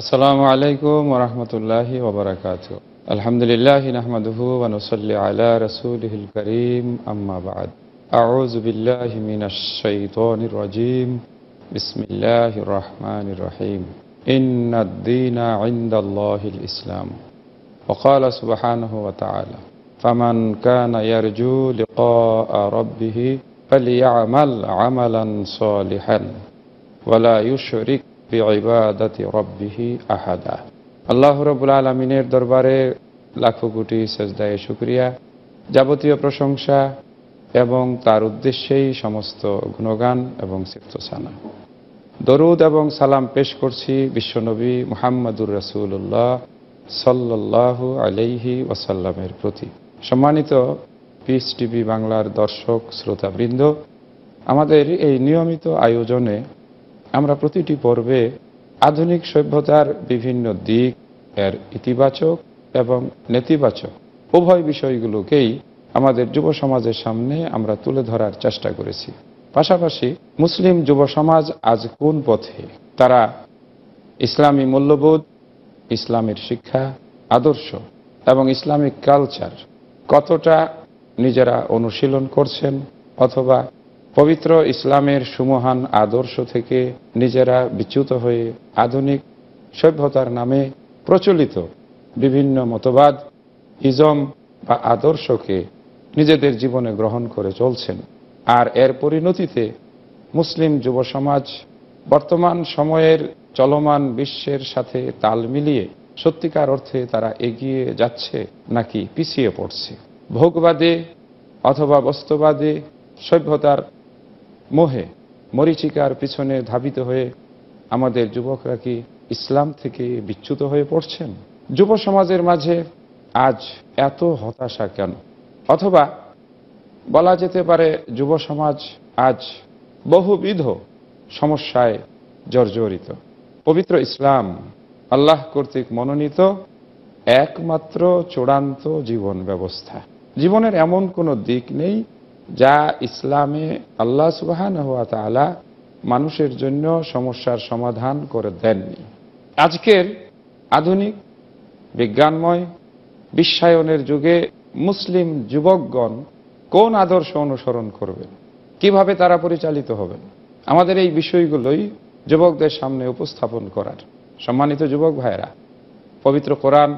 আসসালামু আলাইকুম ওরহমতুল্লাহি ওবরাকাত আলহামদুলিল্লাহ নাহমাদুহু ওয়ানুসাল্লি আলা রাসূলিহিল কারীম আম্মা বাদ আউযু বিল্লাহি মিনাশ শাইতানির রাজীম بسم الله الرحمن الرحيم إن الدين عند الله الإسلام وقال سبحانه وتعالى فمن كان يرجو لقاء ربه فليعمل عملا صالحا ولا يشرك بعبادة ربه أحدا আল্লাহ রবুল আলমিনের দরবারে লাখো কোটি সেজদায় শুক্রিয়া যাবতীয় প্রশংসা এবং তার উদ্দেশ্যেই সমস্ত গুণগান এবং সিফত সানা দরুদ এবং সালাম পেশ করছি বিশ্বনবী মোহাম্মদুর রসুল্লাহ সাল্লাহ আলহি ওয়াসাল্লামের প্রতি সম্মানিত পিস টিভি বাংলার দর্শক শ্রোতাবৃন্দ আমাদের এই নিয়মিত আয়োজনে আমরা প্রতিটি পর্বে আধুনিক সভ্যতার বিভিন্ন দিক এর ইতিবাচক এবং নেতিবাচক উভয় বিষয়গুলোকেই আমাদের যুব সমাজের সামনে আমরা তুলে ধরার চেষ্টা করেছি পাশাপাশি মুসলিম যুব সমাজ আজ কোন পথে তারা ইসলামী মূল্যবোধ ইসলামের শিক্ষা আদর্শ এবং ইসলামিক কালচার কতটা নিজেরা অনুশীলন করছেন অথবা পবিত্র ইসলামের সুমহান আদর্শ থেকে নিজেরা বিচ্যুত হয়ে আধুনিক সভ্যতার নামে প্রচলিত বিভিন্ন মতবাদ ইজম বা আদর্শকে নিজেদের জীবনে গ্রহণ করে চলছেন আর এর পরিণতিতে মুসলিম যুব সমাজ বর্তমান সময়ের চলমান বিশ্বের সাথে তাল মিলিয়ে সত্যিকার অর্থে তারা এগিয়ে যাচ্ছে নাকি পিছিয়ে পড়ছে ভোগবাদে অথবা বস্তুবাদে সভ্যতার মোহে মরিচিকার পিছনে ধাবিত হয়ে আমাদের যুবকরা কি ইসলাম থেকে বিচ্যুত হয়ে পড়ছেন যুব সমাজের মাঝে আজ এত হতাশা কেন অথবা বলা যেতে পারে যুব সমাজ আজ বহুবিধ সমস্যায় জর্জরিত পবিত্র ইসলাম আল্লাহ কর্তৃক মনোনীত একমাত্র চূড়ান্ত জীবন ব্যবস্থা জীবনের এমন কোনো দিক নেই যা ইসলামে আল্লাহ সুবাহান হওয়া তালা মানুষের জন্য সমস্যার সমাধান করে দেননি আজকের আধুনিক বিজ্ঞানময় বিশ্বায়নের যুগে মুসলিম যুবকগণ কোন আদর্শ অনুসরণ করবেন কিভাবে তারা পরিচালিত হবেন আমাদের এই বিষয়গুলোই যুবকদের সামনে উপস্থাপন করার সম্মানিত যুবক ভাইরা পবিত্র কোরআন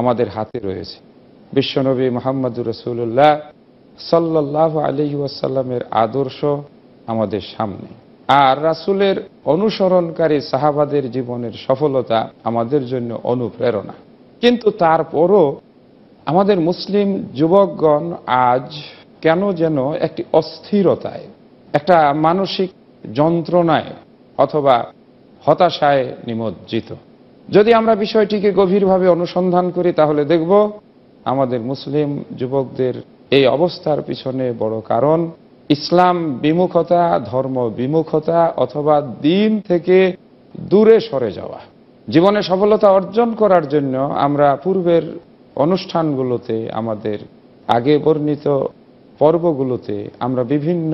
আমাদের হাতে রয়েছে বিশ্বনবী মোহাম্মদুর রসুল্লাহ সাল্লাহ আলি ওয়াসাল্লামের আদর্শ আমাদের সামনে আর রাসুলের অনুসরণকারী সাহাবাদের জীবনের সফলতা আমাদের জন্য অনুপ্রেরণা কিন্তু তারপরও আমাদের মুসলিম যুবকগণ আজ কেন যেন একটি অস্থিরতায় একটা মানসিক যন্ত্রণায় অথবা হতাশায় নিমজ্জিত যদি আমরা বিষয়টিকে গভীরভাবে অনুসন্ধান করি তাহলে দেখব আমাদের মুসলিম যুবকদের এই অবস্থার পিছনে বড় কারণ ইসলাম বিমুখতা ধর্ম বিমুখতা অথবা দিন থেকে দূরে সরে যাওয়া জীবনে সফলতা অর্জন করার জন্য আমরা পূর্বের অনুষ্ঠানগুলোতে আমাদের আগে বর্ণিত পর্বগুলোতে আমরা বিভিন্ন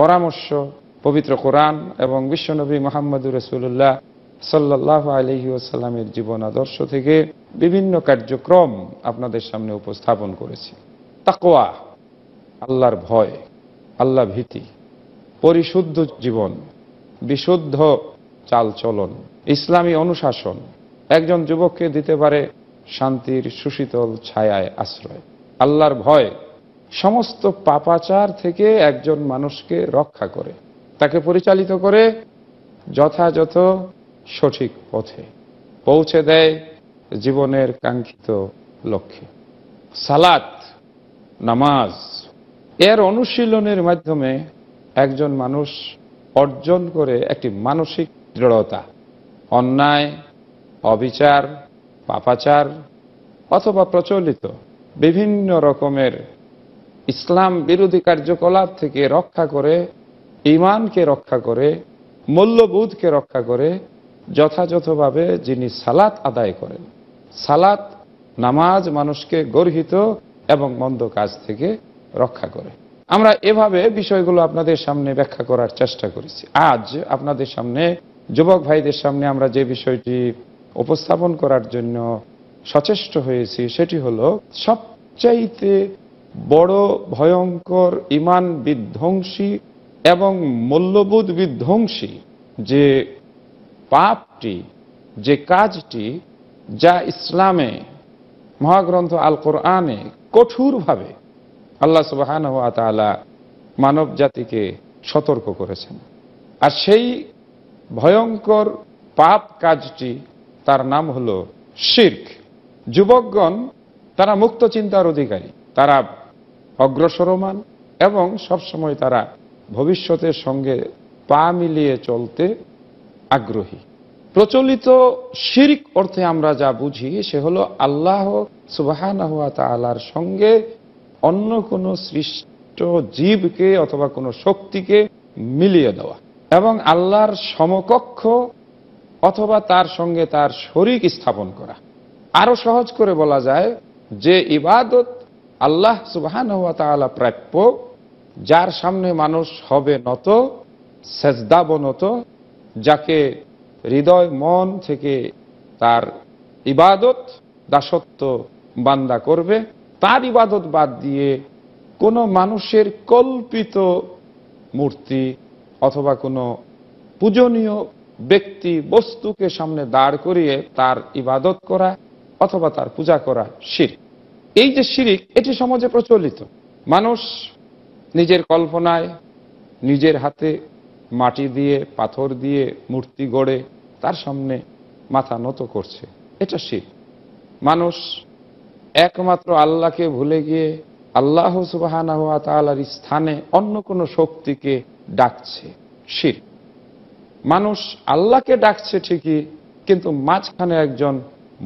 পরামর্শ পবিত্র কোরআন এবং বিশ্বনবী মোহাম্মদুর রসুল্লাহ সাল্লাহ আলহি আসাল্লামের জীবন আদর্শ থেকে বিভিন্ন কার্যক্রম আপনাদের সামনে উপস্থাপন করেছি তাকোয়া আল্লাহর ভয় আল্লাহ ভীতি পরিশুদ্ধ জীবন বিশুদ্ধ চালচলন ইসলামী অনুশাসন একজন যুবককে দিতে পারে শান্তির সুশীতল ছায়ায় আশ্রয় আল্লাহর ভয় সমস্ত পাপাচার থেকে একজন মানুষকে রক্ষা করে তাকে পরিচালিত করে যথাযথ সঠিক পথে পৌঁছে দেয় জীবনের কাঙ্ক্ষিত লক্ষ্যে সালাত নামাজ এর অনুশীলনের মাধ্যমে একজন মানুষ অর্জন করে একটি মানসিক দৃঢ়তা অন্যায় অবিচার পাপাচার অথবা প্রচলিত বিভিন্ন রকমের ইসলাম বিরোধী কার্যকলাপ থেকে রক্ষা করে ইমানকে রক্ষা করে মূল্যবোধকে রক্ষা করে যথাযথভাবে যিনি সালাত আদায় করেন সালাত নামাজ মানুষকে গর্হিত এবং মন্দ কাজ থেকে রক্ষা করে আমরা এভাবে বিষয়গুলো আপনাদের সামনে ব্যাখ্যা করার চেষ্টা করেছি আজ আপনাদের সামনে যুবক ভাইদের সামনে আমরা যে বিষয়টি উপস্থাপন করার জন্য সচেষ্ট হয়েছি সেটি হল সবচাইতে বড় ভয়ঙ্কর ইমান বিধ্বংসী এবং মূল্যবোধ বিধ্বংসী যে পাপটি যে কাজটি যা ইসলামে মহাগ্রন্থ আল কোরআনে কঠোরভাবে আল্লাহ সুবাহান তালা মানব জাতিকে সতর্ক করেছেন আর সেই ভয়ঙ্কর পাপ কাজটি তার নাম হল শির্ক যুবকগণ তারা মুক্ত চিন্তার অধিকারী তারা অগ্রসরমান এবং সবসময় তারা ভবিষ্যতের সঙ্গে পা মিলিয়ে চলতে আগ্রহী প্রচলিত শিরিক অর্থে আমরা যা বুঝি সে হল আল্লাহ সুবাহ সঙ্গে অন্য কোনো সৃষ্ট জীবকে অথবা কোনো শক্তিকে মিলিয়ে দেওয়া এবং আল্লাহর সমকক্ষ অথবা তার সঙ্গে তার শরিক স্থাপন করা আরও সহজ করে বলা যায় যে ইবাদত আল্লাহ সুবাহান হওয়া তালা প্রাপ্য যার সামনে মানুষ হবে নত সেজদাবনত যাকে হৃদয় মন থেকে তার ইবাদত দাসত্ব বান্দা করবে তার ইবাদত বাদ দিয়ে কোনো মানুষের কল্পিত মূর্তি অথবা কোনো পূজনীয় ব্যক্তি বস্তুকে সামনে দাঁড় করিয়ে তার ইবাদত করা অথবা তার পূজা করা শির এই যে শিরিক এটি সমাজে প্রচলিত মানুষ নিজের কল্পনায় নিজের হাতে মাটি দিয়ে পাথর দিয়ে মূর্তি গড়ে তার সামনে মাথা নত করছে এটা শির মানুষ একমাত্র আল্লাহকে ভুলে গিয়ে আল্লাহ সুবাহ স্থানে অন্য কোনো শক্তিকে ডাকছে শির মানুষ আল্লাহকে ডাকছে ঠিকই কিন্তু মাঝখানে একজন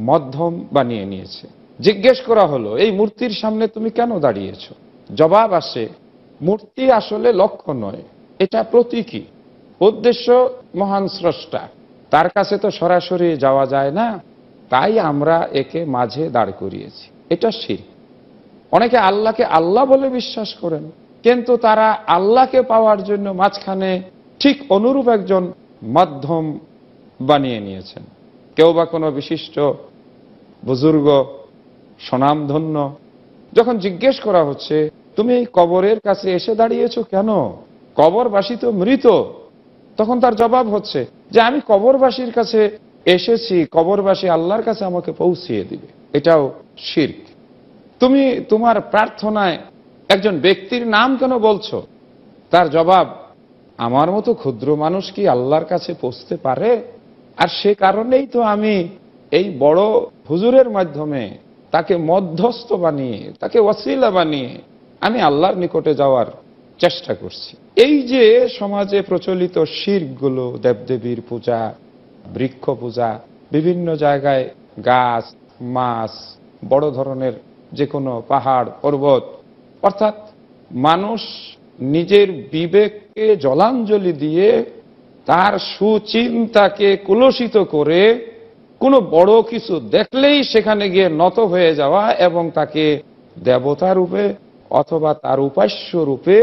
মধ্যম বানিয়ে নিয়েছে জিজ্ঞেস করা হলো এই মূর্তির সামনে তুমি কেন দাঁড়িয়েছ জবাব আসে মূর্তি আসলে লক্ষ্য নয় এটা প্রতীকী উদ্দেশ্য মহান স্রষ্টা তার কাছে তো সরাসরি যাওয়া যায় না তাই আমরা একে মাঝে দাঁড় করিয়েছি এটা শির অনেকে আল্লাহকে আল্লাহ বলে বিশ্বাস করেন কিন্তু তারা আল্লাহকে পাওয়ার জন্য মাঝখানে ঠিক অনুরূপ একজন মাধ্যম বানিয়ে নিয়েছেন কেউ বা কোনো বিশিষ্ট বুজুর্গ স্বনামধন্য যখন জিজ্ঞেস করা হচ্ছে তুমি কবরের কাছে এসে দাঁড়িয়েছ কেন কবরবাসী তো মৃত তখন তার জবাব হচ্ছে যে আমি কবরবাসীর কাছে এসেছি কবরবাসী আল্লাহর কাছে আমাকে পৌঁছিয়ে দিবে এটাও শির্ক তুমি তোমার প্রার্থনায় একজন ব্যক্তির নাম কেন বলছো তার জবাব আমার মতো ক্ষুদ্র মানুষ কি আল্লাহর কাছে পৌঁছতে পারে আর সে কারণেই তো আমি এই বড় হুজুরের মাধ্যমে তাকে মধ্যস্থ বানিয়ে তাকে ওয়াসিলা বানিয়ে আমি আল্লাহর নিকটে যাওয়ার চেষ্টা করছি এই যে সমাজে প্রচলিত শিরগুলো দেবদেবীর পূজা বৃক্ষ পূজা বিভিন্ন জায়গায় গাছ মাছ বড় ধরনের যে কোনো পাহাড় পর্বত অর্থাৎ মানুষ নিজের বিবেক তাকে জলাঞ্জলি দিয়ে তার সুচিন্তাকে কুলসিত করে কোনো বড় কিছু দেখলেই সেখানে গিয়ে নত হয়ে যাওয়া এবং তাকে দেবতা রূপে অথবা তার উপাস্য রূপে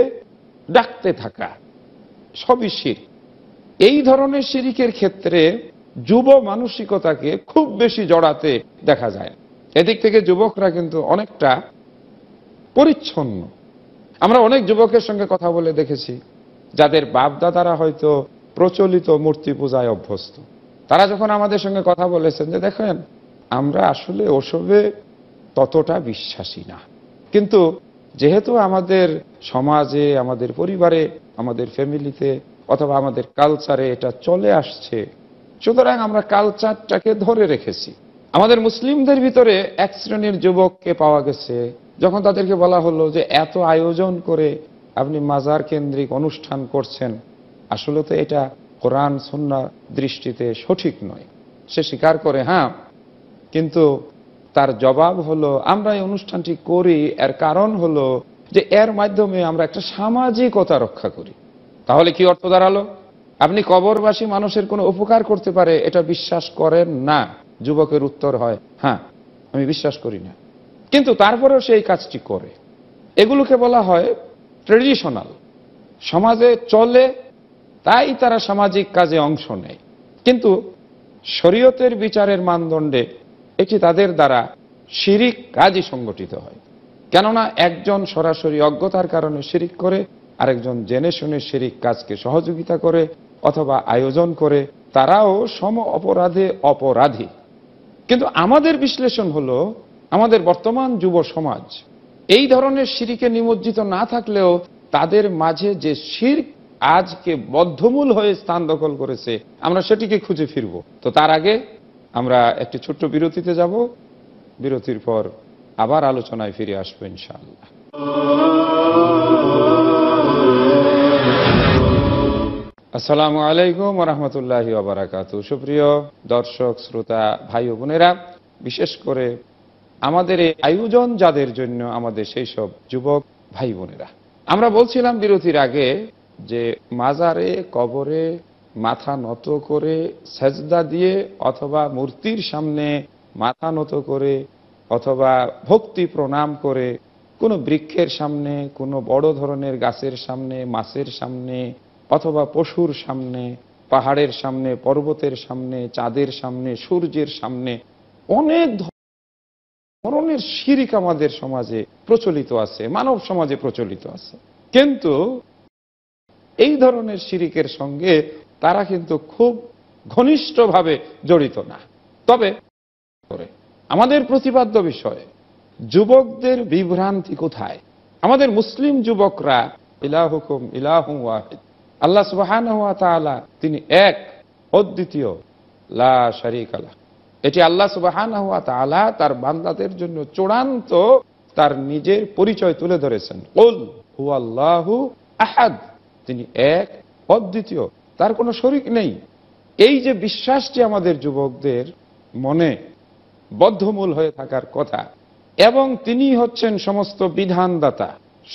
ডাকতে থাকা সবই শির এই ধরনের শিরিকের ক্ষেত্রে যুব মানসিকতাকে খুব বেশি জড়াতে দেখা যায় এদিক থেকে যুবকরা কিন্তু অনেকটা পরিচ্ছন্ন আমরা অনেক যুবকের সঙ্গে কথা বলে দেখেছি যাদের বাপদাদারা হয়তো প্রচলিত মূর্তি পূজায় অভ্যস্ত তারা যখন আমাদের সঙ্গে কথা বলেছেন যে দেখেন আমরা আসলে ওসবে ততটা বিশ্বাসী না কিন্তু যেহেতু আমাদের সমাজে আমাদের পরিবারে আমাদের ফ্যামিলিতে অথবা আমাদের কালচারে এটা চলে আসছে সুতরাং আমরা কালচারটাকে ধরে রেখেছি আমাদের মুসলিমদের ভিতরে এক শ্রেণীর যুবককে পাওয়া গেছে যখন তাদেরকে বলা হলো যে এত আয়োজন করে আপনি মাজার কেন্দ্রিক অনুষ্ঠান করছেন আসলে তো এটা কোরআন সন্ন্যার দৃষ্টিতে সঠিক নয় সে স্বীকার করে হ্যাঁ কিন্তু তার জবাব হলো আমরা এই অনুষ্ঠানটি করি এর কারণ হলো যে এর মাধ্যমে আমরা একটা সামাজিকতা রক্ষা করি তাহলে কি অর্থ দাঁড়ালো আপনি কবরবাসী মানুষের কোনো উপকার করতে পারে এটা বিশ্বাস করেন না যুবকের উত্তর হয় হ্যাঁ আমি বিশ্বাস করি না কিন্তু তারপরেও সেই কাজটি করে এগুলোকে বলা হয় ট্রেডিশনাল সমাজে চলে তাই তারা সামাজিক কাজে অংশ নেয় কিন্তু শরীয়তের বিচারের মানদণ্ডে এটি তাদের দ্বারা শিরিক কাজই সংগঠিত হয় কেননা একজন সরাসরি অজ্ঞতার কারণে শিরিক করে আরেকজন জেনে শুনে শিরিক কাজকে সহযোগিতা করে অথবা আয়োজন করে তারাও সম অপরাধে অপরাধী কিন্তু আমাদের বিশ্লেষণ হলো আমাদের বর্তমান যুব সমাজ এই ধরনের সিরিকে নিমজ্জিত না থাকলেও তাদের মাঝে যে শির আজকে বদ্ধমূল হয়ে স্থান দখল করেছে আমরা সেটিকে খুঁজে ফিরব তো তার আগে আমরা একটি ছোট্ট বিরতিতে যাব বিরতির পর আবার আলোচনায় ফিরে আসবো ইনশাআল্লাহ আসসালামু আলাইকুম রহমতুল্লাহ আবরাকাত সুপ্রিয় দর্শক শ্রোতা ভাই বোনেরা বিশেষ করে আমাদের এই আয়োজন যাদের জন্য আমাদের সেই সব যুবক ভাই বোনেরা আমরা বলছিলাম বিরতির আগে যে মাজারে কবরে মাথা নত করে সেজদা দিয়ে অথবা মূর্তির সামনে মাথা নত করে অথবা ভক্তি প্রণাম করে কোনো বৃক্ষের সামনে কোনো বড় ধরনের গাছের সামনে মাছের সামনে অথবা পশুর সামনে পাহাড়ের সামনে পর্বতের সামনে চাঁদের সামনে সূর্যের সামনে অনেক ধরনের শিরিক আমাদের সমাজে প্রচলিত আছে মানব সমাজে প্রচলিত আছে কিন্তু এই ধরনের শিরিকের সঙ্গে তারা কিন্তু খুব ঘনিষ্ঠভাবে জড়িত না তবে আমাদের প্রতিপাদ্য বিষয়ে যুবকদের বিভ্রান্তি কোথায় আমাদের মুসলিম যুবকরা ইলাহুকুম ইলাহু ওয়াহিদ আল্লাহ সুবাহ তিনি এক অদ্বিতীয় লা শারিক আল্লাহ এটি আল্লাহ সুবাহান হওয়া তালা তার বান্দাদের জন্য চূড়ান্ত তার নিজের পরিচয় তুলে ধরেছেন ওল হুয়াল্লাহু আহাদ তিনি এক অদ্বিতীয় তার কোনো শরিক নেই এই যে বিশ্বাসটি আমাদের যুবকদের মনে বদ্ধমূল হয়ে থাকার কথা এবং তিনি হচ্ছেন সমস্ত বিধানদাতা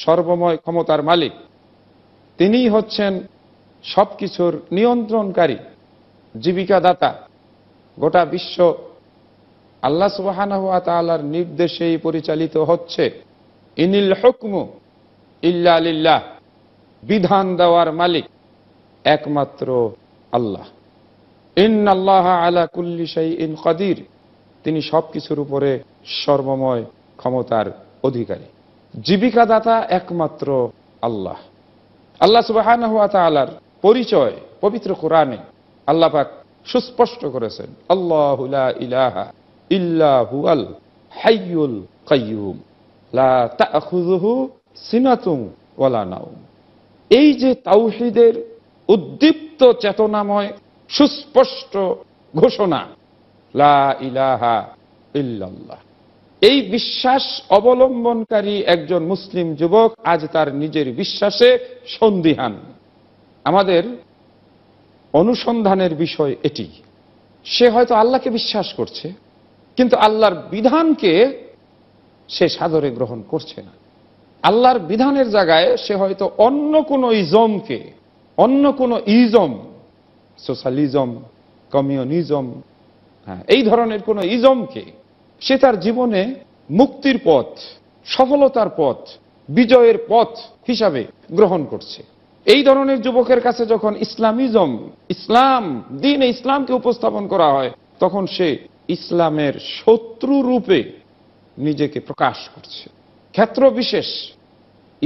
সর্বময় ক্ষমতার মালিক তিনি হচ্ছেন সব কিছুর নিয়ন্ত্রণকারী জীবিকাদাতা গোটা বিশ্ব আল্লাহ সুবাহানহুয়া তালার নির্দেশেই পরিচালিত হচ্ছে ইনিল হকমু ইল্লাহ বিধান দেওয়ার মালিক একমাত্র আল্লাহ ইন আল্লাহ আলা কুল্লি সাই ইন কদির তিনি সব কিছুর উপরে সর্বময় ক্ষমতার অধিকারী জীবিকাদাতা একমাত্র আল্লাহ আল্লাহ সুবাহান হুয়া তালার পরিচয় পবিত্র কোরআনে আল্লাপাক সুস্পষ্ট করেছেন আল্লাহ ইলাহা ওয়ালা নাউম এই যে তাওহীদের উদ্দীপ্ত চেতনাময় সুস্পষ্ট ঘোষণা লা ইলাহা ইল্লাল্লাহ এই বিশ্বাস অবলম্বনকারী একজন মুসলিম যুবক আজ তার নিজের বিশ্বাসে সন্দিহান আমাদের অনুসন্ধানের বিষয় এটি সে হয়তো আল্লাহকে বিশ্বাস করছে কিন্তু আল্লাহর বিধানকে সে সাদরে গ্রহণ করছে না আল্লাহর বিধানের জায়গায় সে হয়তো অন্য কোনো ইজমকে অন্য কোনো ইজম সোশ্যালিজম কমিউনিজম হ্যাঁ, এই ধরনের কোন ইজমকে সে তার জীবনে মুক্তির পথ সফলতার পথ বিজয়ের পথ হিসাবে গ্রহণ করছে এই ধরনের যুবকের কাছে যখন ইসলামিজম ইসলাম দিন ইসলামকে উপস্থাপন করা হয় তখন সে ইসলামের শত্রু রূপে নিজেকে প্রকাশ করছে ক্ষেত্র বিশেষ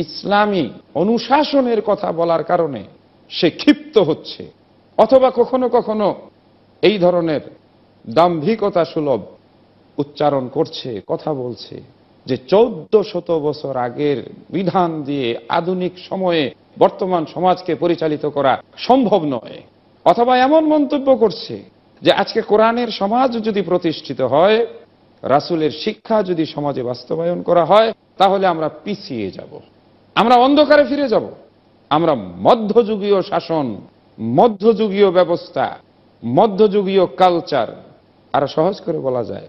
ইসলামী অনুশাসনের কথা বলার কারণে সে ক্ষিপ্ত হচ্ছে অথবা কখনো কখনো এই ধরনের দাম্ভিকতা সুলভ উচ্চারণ করছে কথা বলছে যে চৌদ্দ শত বছর আগের বিধান দিয়ে আধুনিক সময়ে বর্তমান সমাজকে পরিচালিত করা সম্ভব নয় অথবা এমন মন্তব্য করছে যে আজকে কোরআনের সমাজ যদি প্রতিষ্ঠিত হয় রাসুলের শিক্ষা যদি সমাজে বাস্তবায়ন করা হয় তাহলে আমরা পিছিয়ে যাব আমরা অন্ধকারে ফিরে যাব আমরা মধ্যযুগীয় শাসন মধ্যযুগীয় ব্যবস্থা মধ্যযুগীয় কালচার আর সহজ করে বলা যায়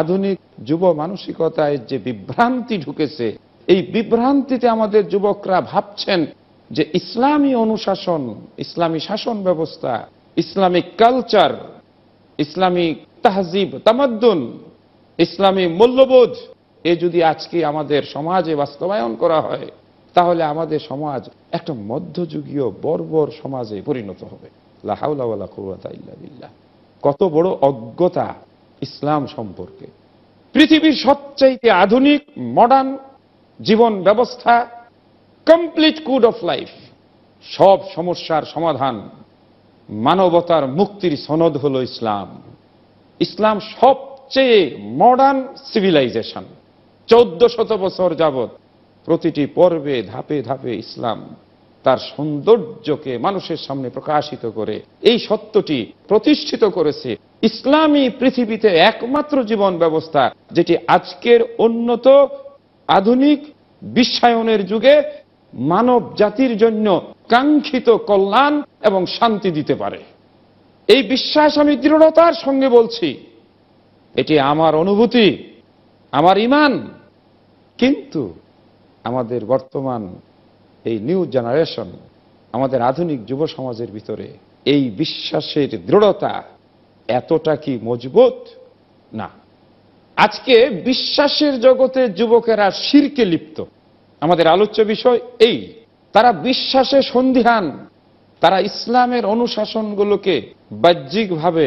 আধুনিক যুব মানসিকতায় যে বিভ্রান্তি ঢুকেছে এই বিভ্রান্তিতে আমাদের যুবকরা ভাবছেন যে ইসলামী অনুশাসন ইসলামী শাসন ব্যবস্থা ইসলামিক কালচার ইসলামিক তাহজিব তামাদ্দুন ইসলামী মূল্যবোধ এ যদি আজকে আমাদের সমাজে বাস্তবায়ন করা হয় তাহলে আমাদের সমাজ একটা মধ্যযুগীয় বর্বর সমাজে পরিণত হবে লাহাউলা কত বড় অজ্ঞতা ইসলাম সম্পর্কে পৃথিবীর সবচাইতে আধুনিক মডার্ন জীবন ব্যবস্থা কমপ্লিট কুড অফ লাইফ সব সমস্যার সমাধান মানবতার মুক্তির সনদ হল ইসলাম ইসলাম সবচেয়ে মডার্ন সিভিলাইজেশন চৌদ্দ শত বছর যাবৎ প্রতিটি পর্বে ধাপে ধাপে ইসলাম তার সৌন্দর্যকে মানুষের সামনে প্রকাশিত করে এই সত্যটি প্রতিষ্ঠিত করেছে ইসলামী পৃথিবীতে একমাত্র জীবন ব্যবস্থা যেটি আজকের উন্নত আধুনিক বিশ্বায়নের যুগে মানব জাতির জন্য কাঙ্ক্ষিত কল্যাণ এবং শান্তি দিতে পারে এই বিশ্বাস আমি দৃঢ়তার সঙ্গে বলছি এটি আমার অনুভূতি আমার ইমান কিন্তু আমাদের বর্তমান এই নিউ জেনারেশন আমাদের আধুনিক যুব সমাজের ভিতরে এই বিশ্বাসের দৃঢ়তা এতটা কি মজবুত না আজকে বিশ্বাসের জগতে যুবকেরা শিরকে লিপ্ত আমাদের আলোচ্য বিষয় এই তারা বিশ্বাসে সন্ধিহান তারা ইসলামের অনুশাসনগুলোকে বাহ্যিকভাবে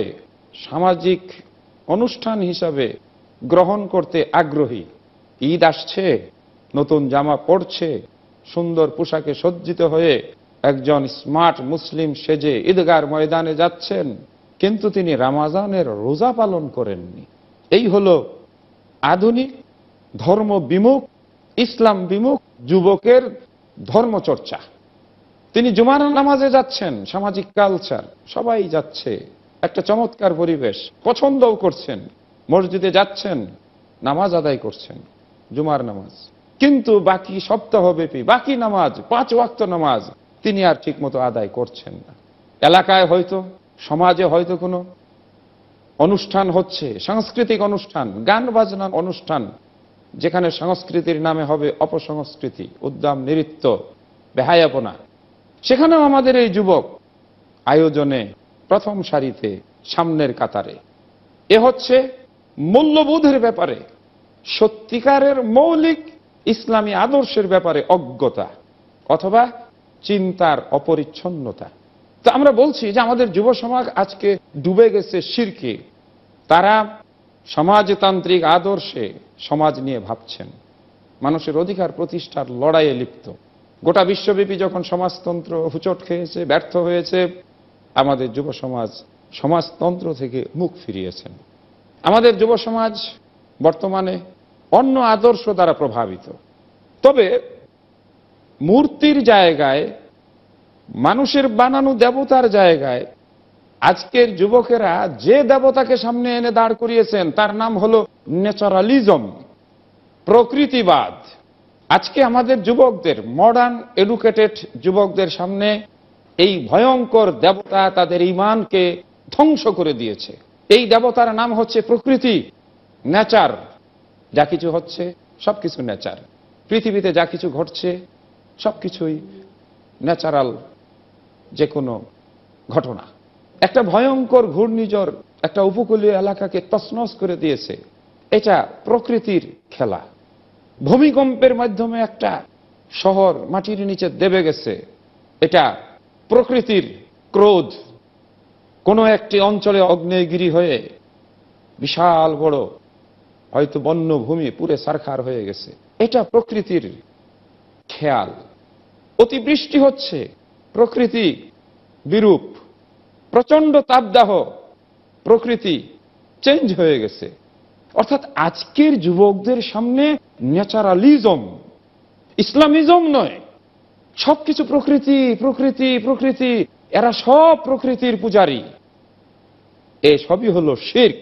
সামাজিক অনুষ্ঠান হিসাবে গ্রহণ করতে আগ্রহী ঈদ আসছে নতুন জামা পড়ছে সুন্দর পোশাকে সজ্জিত হয়ে একজন স্মার্ট মুসলিম সেজে ঈদগার ময়দানে যাচ্ছেন কিন্তু তিনি রামাজানের রোজা পালন করেননি এই হল আধুনিক ধর্ম বিমুখ ইসলাম বিমুখ যুবকের ধর্মচর্চা তিনি জুমার নামাজে যাচ্ছেন সামাজিক কালচার সবাই যাচ্ছে একটা চমৎকার পরিবেশ পছন্দও করছেন মসজিদে যাচ্ছেন নামাজ আদায় করছেন জুমার নামাজ কিন্তু বাকি সপ্তাহব্যাপী বাকি নামাজ পাঁচ ওয়াক্ত নামাজ তিনি আর ঠিকমতো আদায় করছেন না এলাকায় হয়তো সমাজে হয়তো কোনো অনুষ্ঠান হচ্ছে সাংস্কৃতিক অনুষ্ঠান গান বাজনার অনুষ্ঠান যেখানে সংস্কৃতির নামে হবে অপসংস্কৃতি উদ্যাম নৃত্য বেহায়াপনা সেখানেও আমাদের এই যুবক আয়োজনে প্রথম সারিতে সামনের কাতারে এ হচ্ছে মূল্যবোধের ব্যাপারে সত্যিকারের মৌলিক ইসলামী আদর্শের ব্যাপারে অজ্ঞতা অথবা চিন্তার অপরিচ্ছন্নতা তো আমরা বলছি যে আমাদের যুব সমাজ আজকে ডুবে গেছে শিরকে তারা সমাজতান্ত্রিক আদর্শে সমাজ নিয়ে ভাবছেন মানুষের অধিকার প্রতিষ্ঠার লড়াইয়ে লিপ্ত গোটা বিশ্বব্যাপী যখন সমাজতন্ত্র হুচট খেয়েছে ব্যর্থ হয়েছে আমাদের যুব সমাজ সমাজতন্ত্র থেকে মুখ ফিরিয়েছেন আমাদের যুব সমাজ বর্তমানে অন্য আদর্শ দ্বারা প্রভাবিত তবে মূর্তির জায়গায় মানুষের বানানো দেবতার জায়গায় আজকের যুবকেরা যে দেবতাকে সামনে এনে দাঁড় করিয়েছেন তার নাম হলো ন্যাচারালিজম প্রকৃতিবাদ আজকে আমাদের যুবকদের মডার্ন এডুকেটেড যুবকদের সামনে এই ভয়ঙ্কর দেবতা তাদের ইমানকে ধ্বংস করে দিয়েছে এই দেবতার নাম হচ্ছে প্রকৃতি নেচার যা কিছু হচ্ছে সব কিছু নেচার পৃথিবীতে যা কিছু ঘটছে সব কিছুই ন্যাচারাল যে কোনো ঘটনা একটা ভয়ঙ্কর ঘূর্ণিঝড় একটা উপকূলীয় এলাকাকে তসনস করে দিয়েছে এটা প্রকৃতির খেলা ভূমিকম্পের মাধ্যমে একটা শহর মাটির নিচে দেবে গেছে এটা প্রকৃতির ক্রোধ কোনো একটি অঞ্চলে অগ্নেয়গিরি হয়ে বিশাল বড় হয়তো বন্যভূমি পুরে সারখার হয়ে গেছে এটা প্রকৃতির খেয়াল অতিবৃষ্টি হচ্ছে প্রকৃতি বিরূপ প্রচণ্ড তাপদাহ প্রকৃতি চেঞ্জ হয়ে গেছে অর্থাৎ আজকের যুবকদের সামনে ন্যাচারালিজম ইসলামিজম নয় সবকিছু প্রকৃতি প্রকৃতি প্রকৃতি এরা সব প্রকৃতির পূজারী এ সবই হলো শির্ক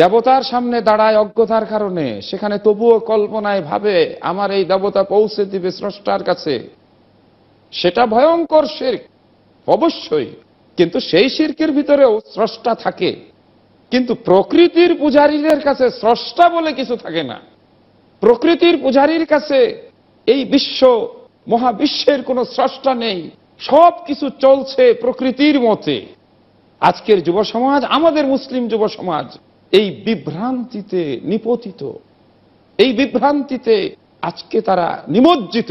দেবতার সামনে দাঁড়ায় অজ্ঞতার কারণে সেখানে তবুও কল্পনায় ভাবে আমার এই দেবতা পৌঁছে দিবে স্রষ্টার কাছে সেটা ভয়ঙ্কর শের অবশ্যই কিন্তু সেই শির্কের ভিতরেও স্রষ্টা থাকে কিন্তু প্রকৃতির পূজারীদের কাছে স্রষ্টা বলে কিছু থাকে না প্রকৃতির পূজারীর কাছে এই বিশ্ব মহাবিশ্বের কোনো স্রষ্টা নেই সব কিছু চলছে প্রকৃতির মতে আজকের যুব সমাজ আমাদের মুসলিম যুব সমাজ এই বিভ্রান্তিতে নিপতিত এই বিভ্রান্তিতে আজকে তারা নিমজ্জিত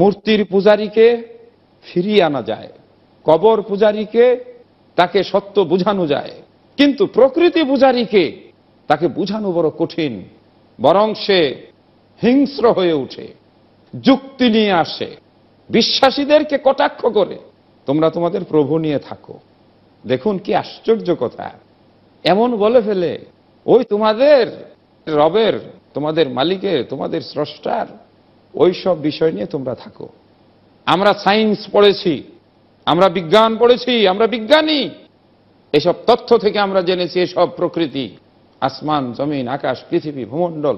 মূর্তির পূজারীকে ফিরিয়ে আনা যায় কবর পূজারীকে তাকে সত্য বুঝানো যায় কিন্তু প্রকৃতি পূজারীকে তাকে বুঝানো বড় কঠিন বরং সে হিংস্র হয়ে উঠে যুক্তি নিয়ে আসে বিশ্বাসীদেরকে কটাক্ষ করে তোমরা তোমাদের প্রভু নিয়ে থাকো দেখুন কি আশ্চর্য কথা এমন বলে ফেলে ওই তোমাদের রবের তোমাদের মালিকের তোমাদের স্রষ্টার ওই সব বিষয় নিয়ে তোমরা থাকো আমরা সায়েন্স পড়েছি আমরা বিজ্ঞান পড়েছি আমরা বিজ্ঞানী এসব তথ্য থেকে আমরা জেনেছি এসব প্রকৃতি আসমান জমিন আকাশ পৃথিবী ভূমণ্ডল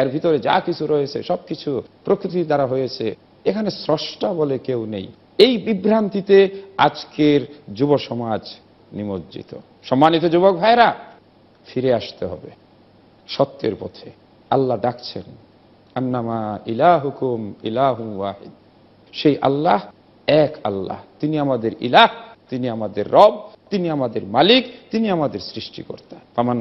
এর ভিতরে যা কিছু রয়েছে সব কিছু প্রকৃতি দ্বারা হয়েছে এখানে স্রষ্টা বলে কেউ নেই এই বিভ্রান্তিতে আজকের যুব সমাজ নিমজ্জিত সম্মানিত যুবক ভাইরা ফিরে আসতে হবে সত্যের পথে আল্লাহ ডাকছেন আন্নামা ওয়াহিদ সেই আল্লাহ এক আল্লাহ তিনি আমাদের ইলাহ তিনি আমাদের রব তিনি আমাদের মালিক তিনি আমাদের সৃষ্টিকর্তা পামান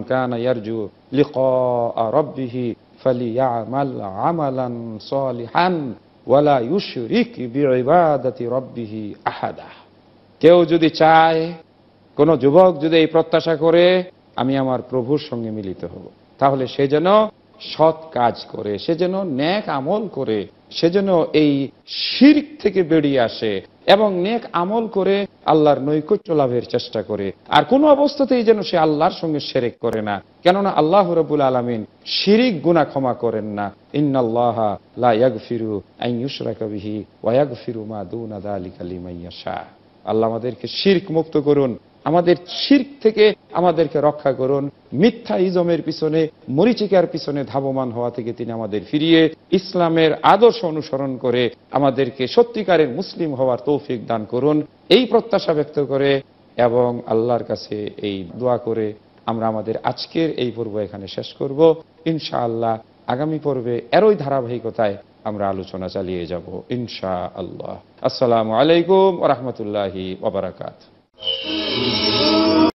কেউ যদি চায় কোনো যুবক যদি এই প্রত্যাশা করে আমি আমার প্রভুর সঙ্গে মিলিত হব তাহলে সে যেন সৎ কাজ করে সে যেন ন্যাক আমল করে সে যেন এই শির্ক থেকে বেরিয়ে আসে এবং নেক আমল করে আল্লাহর নৈকট্য লাভের চেষ্টা করে আর কোন অবস্থাতেই যেন সে আল্লাহর সঙ্গে সেরেক করে না কেননা আল্লাহ রবুল আলমিন শিরিক গুণা ক্ষমা করেন না ইন্নাল্লাহা আল্লাহ আমাদেরকে শির্ক মুক্ত করুন আমাদের শির্ক থেকে আমাদেরকে রক্ষা করুন মিথ্যা ইজমের পিছনে মরিচিকার পিছনে ধাবমান হওয়া থেকে তিনি আমাদের ফিরিয়ে ইসলামের আদর্শ অনুসরণ করে আমাদেরকে সত্যিকারের মুসলিম হওয়ার তৌফিক দান করুন এই প্রত্যাশা ব্যক্ত করে এবং আল্লাহর কাছে এই দোয়া করে আমরা আমাদের আজকের এই পর্ব এখানে শেষ করব ইনশা আল্লাহ আগামী পর্বে এরই ধারাবাহিকতায় আমরা আলোচনা চালিয়ে যাব ইনশা আল্লাহ আসসালামু আলাইকুম রহমতুল্লাহি ওবরাকাত Música